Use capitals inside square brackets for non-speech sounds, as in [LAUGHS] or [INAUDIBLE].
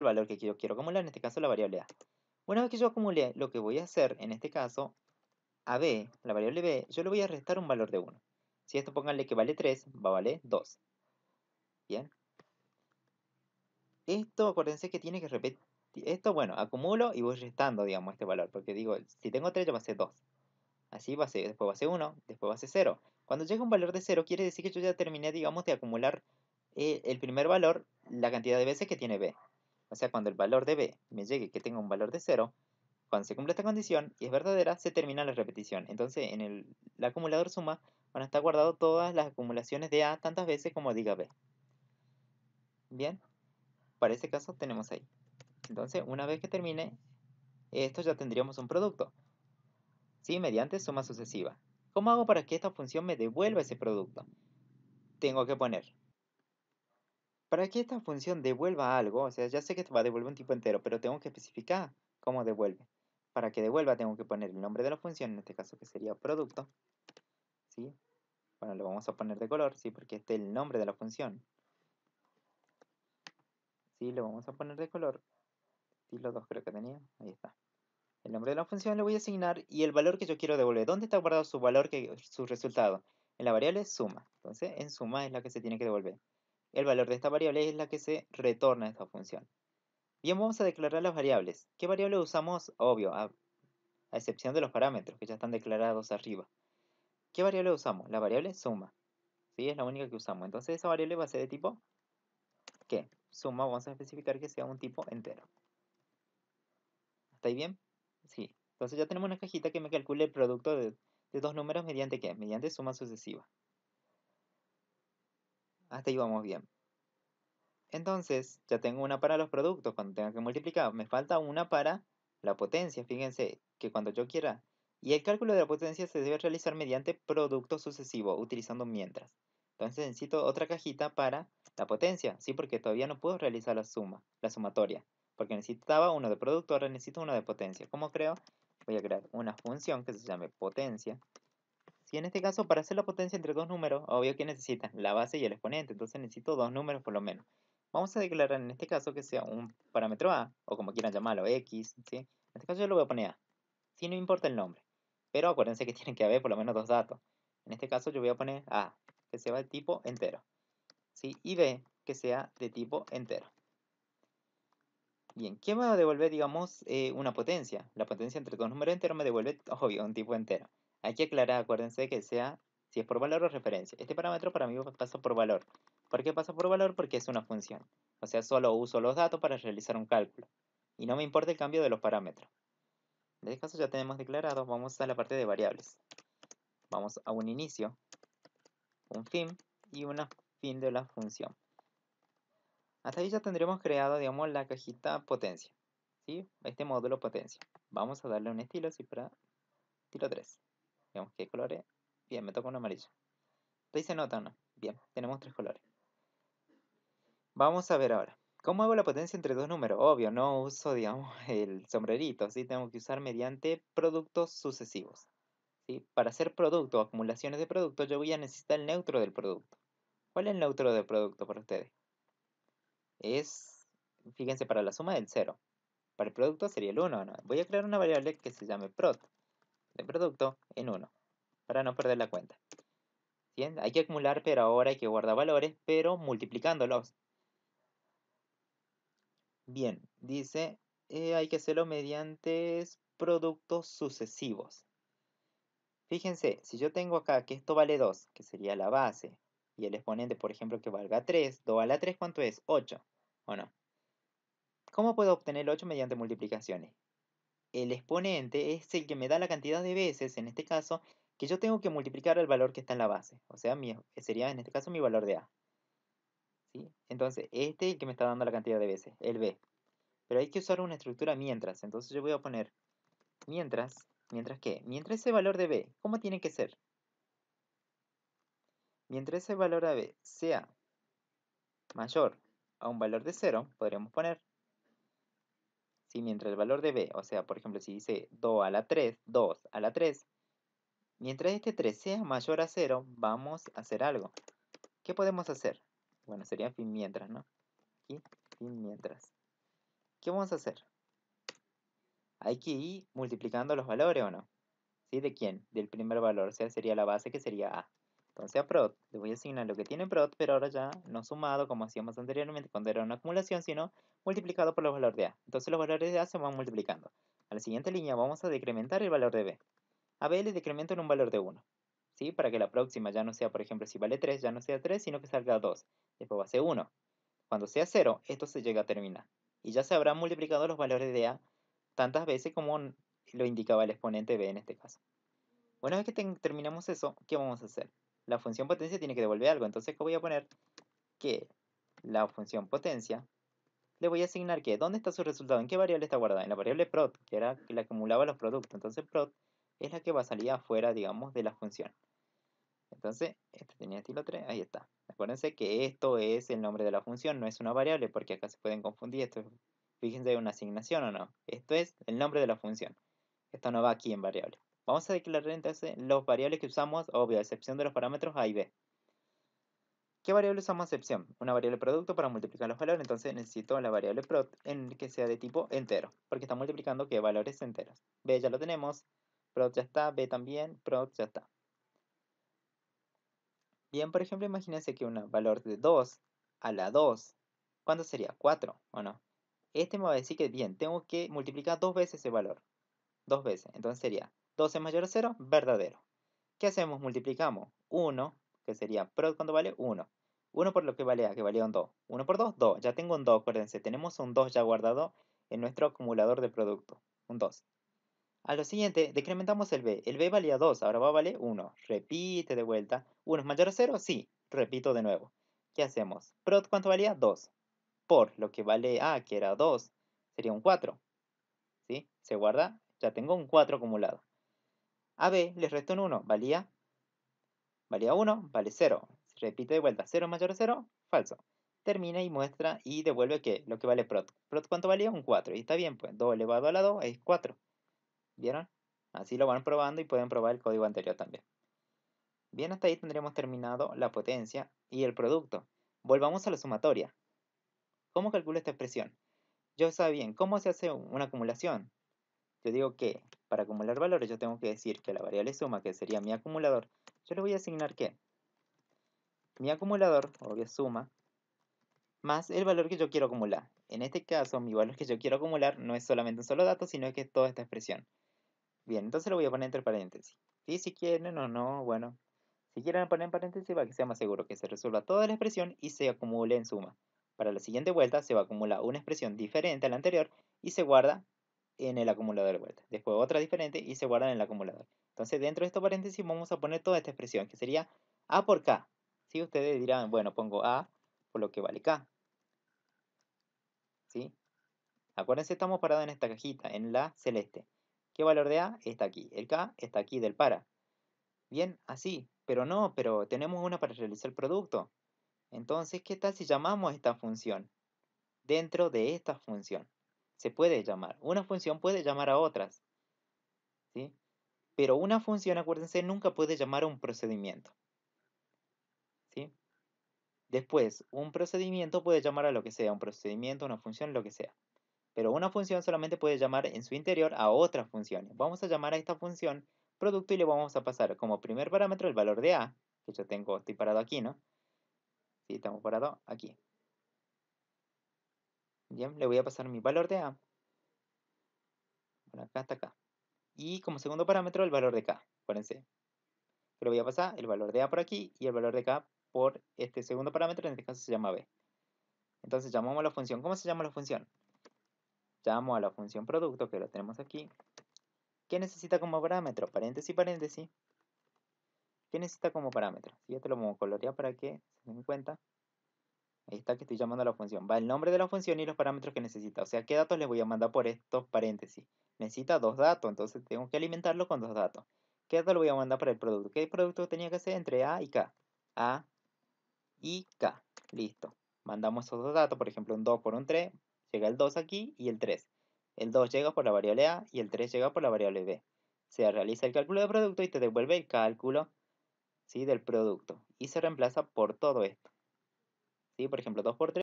el valor que yo quiero acumular, en este caso la variable A. Una vez que yo acumule, lo que voy a hacer, en este caso, a B, la variable B, yo le voy a restar un valor de 1. Si esto pónganle que vale 3, va a valer 2. Bien. Esto, acuérdense que tiene que repetir. Esto, bueno, acumulo y voy restando, digamos, este valor. Porque digo, si tengo 3, ya va a ser 2. Así va a ser, después va a ser 1, después va a ser 0. Cuando llega un valor de 0, quiere decir que yo ya terminé, digamos, de acumular eh, el primer valor la cantidad de veces que tiene B. O sea, cuando el valor de b me llegue que tenga un valor de 0, cuando se cumple esta condición y es verdadera, se termina la repetición. Entonces, en el, acumulador suma van a estar guardadas todas las acumulaciones de A tantas veces como diga B. Bien, para ese caso tenemos ahí. Entonces, una vez que termine, esto ya tendríamos un producto. ¿Sí? Mediante suma sucesiva. ¿Cómo hago para que esta función me devuelva ese producto? Tengo que poner para que esta función devuelva algo, o sea, ya sé que va a devolver un tipo entero, pero tengo que especificar cómo devuelve. Para que devuelva tengo que poner el nombre de la función, en este caso que sería producto. ¿sí? Bueno, lo vamos a poner de color, ¿sí? porque este es el nombre de la función. ¿Sí? Lo vamos a poner de color. los dos creo que tenía. Ahí está. El nombre de la función le voy a asignar y el valor que yo quiero devolver. ¿Dónde está guardado su valor, que, su resultado? En la variable suma. Entonces, en suma es la que se tiene que devolver. El valor de esta variable es la que se retorna a esta función. Bien, vamos a declarar las variables. ¿Qué variable usamos? Obvio, a, excepción de los parámetros que ya están declarados arriba. ¿Qué variable usamos? La variable suma. ¿Sí? Es la única que usamos. Entonces esa variable va a ser de tipo ¿qué? Suma, vamos a especificar que sea un tipo entero. ¿Está ahí bien? Sí. Entonces ya tenemos una cajita que me calcule el producto de, de dos números mediante ¿qué? Mediante suma sucesiva. Hasta ahí vamos bien. Entonces, ya tengo una para los productos cuando tenga que multiplicar. Me falta una para la potencia. Fíjense que cuando yo quiera. Y el cálculo de la potencia se debe realizar mediante producto sucesivo, utilizando mientras. Entonces necesito otra cajita para la potencia, ¿sí? Porque todavía no puedo realizar la suma, la sumatoria. Porque necesitaba uno de producto, ahora necesito uno de potencia. ¿Cómo creo? Voy a crear una función que se llame potencia. Si en este caso, para hacer la potencia entre dos números, obvio que necesitan la base y el exponente, entonces necesito dos números por lo menos. Vamos a declarar en este caso que sea un parámetro A, o como quieran llamarlo, X, En este caso yo lo voy a poner A, si no importa el nombre. Pero acuérdense que [LAUGHS] tienen que haber por lo menos dos datos. En este caso yo voy a poner A, que sea de tipo entero. ¿sí? Y B, que sea de tipo entero. Bien, ¿qué me va a devolver, digamos, eh, una potencia? La potencia entre dos números enteros me devuelve, [LAUGHS] obvio, un tipo entero. Hay que aclarar, acuérdense que sea, si es por valor o referencia. Este parámetro para mí pasa por valor. ¿Por qué pasa por valor? Porque es una función. O sea, solo uso los datos para realizar un cálculo. Y no me importa el cambio de los parámetros. En este caso ya tenemos declarado, vamos a la parte de variables. Vamos a un inicio, un fin y una fin de la función. Hasta ahí ya tendremos creado, digamos, la cajita potencia. ¿sí? Este módulo potencia. Vamos a darle un estilo, sí, para estilo 3. Digamos qué colores. Bien, me toca un amarillo. Ahí se nota, ¿no? Bien, tenemos tres colores. Vamos a ver ahora. ¿Cómo hago la potencia entre dos números? Obvio, no uso, digamos, [LAUGHS] el sombrerito, ¿sí? Tengo que usar mediante productos sucesivos. ¿sí? Para hacer producto acumulaciones de productos, yo voy a necesitar el neutro del producto. ¿Cuál es el neutro del producto para ustedes? es, fíjense, para la suma del 0. Para el producto sería el 1. Voy a crear una variable que se llame prod, El producto en 1, para no perder la cuenta. Hay que acumular, pero ahora hay que guardar valores, pero multiplicándolos. Bien, dice, eh, hay que hacerlo mediante productos sucesivos. Fíjense, si yo tengo acá que esto vale 2, que sería la base, y el exponente, por ejemplo, que valga 3, 2 a la 3, ¿cuánto es? 8, ¿o no? ¿Cómo puedo obtener 8 mediante multiplicaciones? El exponente es el que me da la cantidad de veces, en este caso, que yo tengo que multiplicar el valor que está en la base. O sea, sería en este caso mi valor de A. ¿Sí? Entonces, este es el que me está dando la cantidad de veces, el B. Pero hay que usar una estructura mientras. Entonces yo voy a poner mientras, mientras que, mientras ese valor de B, ¿cómo tiene que ser? Mientras ese valor b sea mayor a un valor de 0, podríamos poner si mientras el valor de B, o sea, por ejemplo, si dice 2 a la 3, 2 a la 3, mientras este 3 sea mayor a 0, vamos a hacer algo. ¿Qué podemos hacer? Bueno, sería fin mientras, ¿no? Aquí, fin mientras. ¿Qué vamos a hacer? Hay que ir multiplicando los valores, ¿o no? ¿Sí? ¿De quién? Del primer valor, o sea, sería la base que sería A. Entonces a prod le voy a asignar lo que tiene prod, pero ahora ya no sumado como hacíamos anteriormente cuando era una acumulación, sino multiplicado por los valores de A. Entonces los valores de A se van multiplicando. A la siguiente línea vamos a decrementar el valor de B. A B le decremento en un valor de 1. ¿Sí? Para que la próxima ya no sea, por ejemplo, si vale 3, ya no sea 3, sino que salga 2. Después va a ser 1. Cuando sea 0, esto se llega a terminar. Y ya se habrán multiplicado los valores de A tantas veces como lo indicaba el exponente B en este caso. Una vez que terminamos eso, ¿qué vamos a hacer? la función potencia tiene que devolver algo. Entonces, ¿qué voy a poner? Que la función potencia le voy a asignar que, ¿dónde está su resultado? ¿En qué variable está guardada? En la variable prod, que era la que acumulaba los productos. Entonces, prod es la que va a salir afuera, digamos, de la función. Entonces, este tenía estilo 3, ahí está. Acuérdense que esto es el nombre de la función, no es una variable, porque acá se pueden confundir. Esto es, fíjense, una asignación o no. Esto es el nombre de la función. Esto no va aquí en variable. Vamos a declarar entonces los variables que usamos, obvio, excepción de los parámetros A y B. ¿Qué variable usamos a excepción? Una variable producto para multiplicar los valores, entonces necesito la variable prod en que sea de tipo entero, porque está multiplicando que valores enteros. B ya lo tenemos, prod ya está, B también, prod ya está. Bien, por ejemplo, imagínense que un valor de 2 a la 2, ¿cuánto sería? 4, ¿o no? Este me va a decir que, bien, tengo que multiplicar dos veces ese valor. Dos veces, entonces sería 2 es mayor a 0, verdadero. ¿Qué hacemos? Multiplicamos 1, que sería prod cuando vale 1. 1 por lo que vale A, que valía un 2. 1 por 2, 2. Ya tengo un 2, acuérdense. Tenemos un 2 ya guardado en nuestro acumulador de producto. Un 2. A lo siguiente, decrementamos el b. El b valía 2, ahora va a valer 1. Repite de vuelta. 1 es mayor a 0, sí. Repito de nuevo. ¿Qué hacemos? Prod cuánto valía 2. Por lo que vale a, que era 2, sería un 4. ¿Sí? Se guarda. Ya tengo un 4 acumulado a b les resta un 1, valía, valía 1, vale 0. repite de vuelta, 0 mayor a 0, falso. Termina y muestra y devuelve que lo que vale prot. ¿Prot cuánto valía? Un 4. Y está bien, pues 2 elevado a la 2 es 4. ¿Vieron? Así lo van probando y pueden probar el código anterior también. Bien, hasta ahí tendremos terminado la potencia y el producto. Volvamos a la sumatoria. ¿Cómo calculo esta expresión? Yo sabía bien cómo se hace una acumulación. Yo digo que para acumular valores yo tengo que decir que la variable suma, que sería mi acumulador, yo le voy a asignar que mi acumulador, obvio suma, más el valor que yo quiero acumular. En este caso, mi valor que yo quiero acumular no es solamente un solo dato, sino que es toda esta expresión. Bien, entonces lo voy a poner entre paréntesis. Y si quieren no, no, bueno, si quieren poner en paréntesis para que sea más seguro que se resuelva toda la expresión y se acumule en suma. Para la siguiente vuelta se va a acumular una expresión diferente a la anterior y se guarda en el acumulador vuelta. Pues. Después otra diferente y se guardan en el acumulador. Entonces dentro de estos paréntesis vamos a poner toda esta expresión que sería A por K. Si ustedes dirán, bueno, pongo A por lo que vale K. ¿Sí? Acuérdense, estamos parados en esta cajita, en la celeste. ¿Qué valor de A? Está aquí. El K está aquí del para. Bien, así. Pero no, pero tenemos una para realizar el producto. Entonces, ¿qué tal si llamamos esta función? Dentro de esta función se puede llamar. Una función puede llamar a otras. ¿sí? Pero una función, acuérdense, nunca puede llamar a un procedimiento. ¿sí? Después, un procedimiento puede llamar a lo que sea, un procedimiento, una función, lo que sea. Pero una función solamente puede llamar en su interior a otras funciones. Vamos a llamar a esta función producto y le vamos a pasar como primer parámetro el valor de A, que yo tengo, estoy parado aquí, ¿no? Sí, estamos parados aquí. Bien, le voy a pasar mi valor de A. Por acá hasta acá. Y como segundo parámetro, el valor de K. Acuérdense. Pero voy a pasar el valor de A por aquí y el valor de K por este segundo parámetro. En este caso se llama B. Entonces llamamos a la función. ¿Cómo se llama la función? Llamo a la función producto, que lo tenemos aquí. ¿Qué necesita como parámetro? Paréntesis, paréntesis. ¿Qué necesita como parámetro? Si te lo colorear para que se den cuenta. Ahí está que estoy llamando a la función. Va el nombre de la función y los parámetros que necesita. O sea, ¿qué datos le voy a mandar por estos paréntesis? Necesita dos datos, entonces tengo que alimentarlo con dos datos. ¿Qué datos le voy a mandar para el producto? ¿Qué producto tenía que ser entre A y K? A y K. Listo. Mandamos esos dos datos, por ejemplo, un 2 por un 3. Llega el 2 aquí y el 3. El 2 llega por la variable A y el 3 llega por la variable B. Se realiza el cálculo de producto y te devuelve el cálculo del producto. Y se reemplaza por todo esto. ¿sí? Por ejemplo, 2x3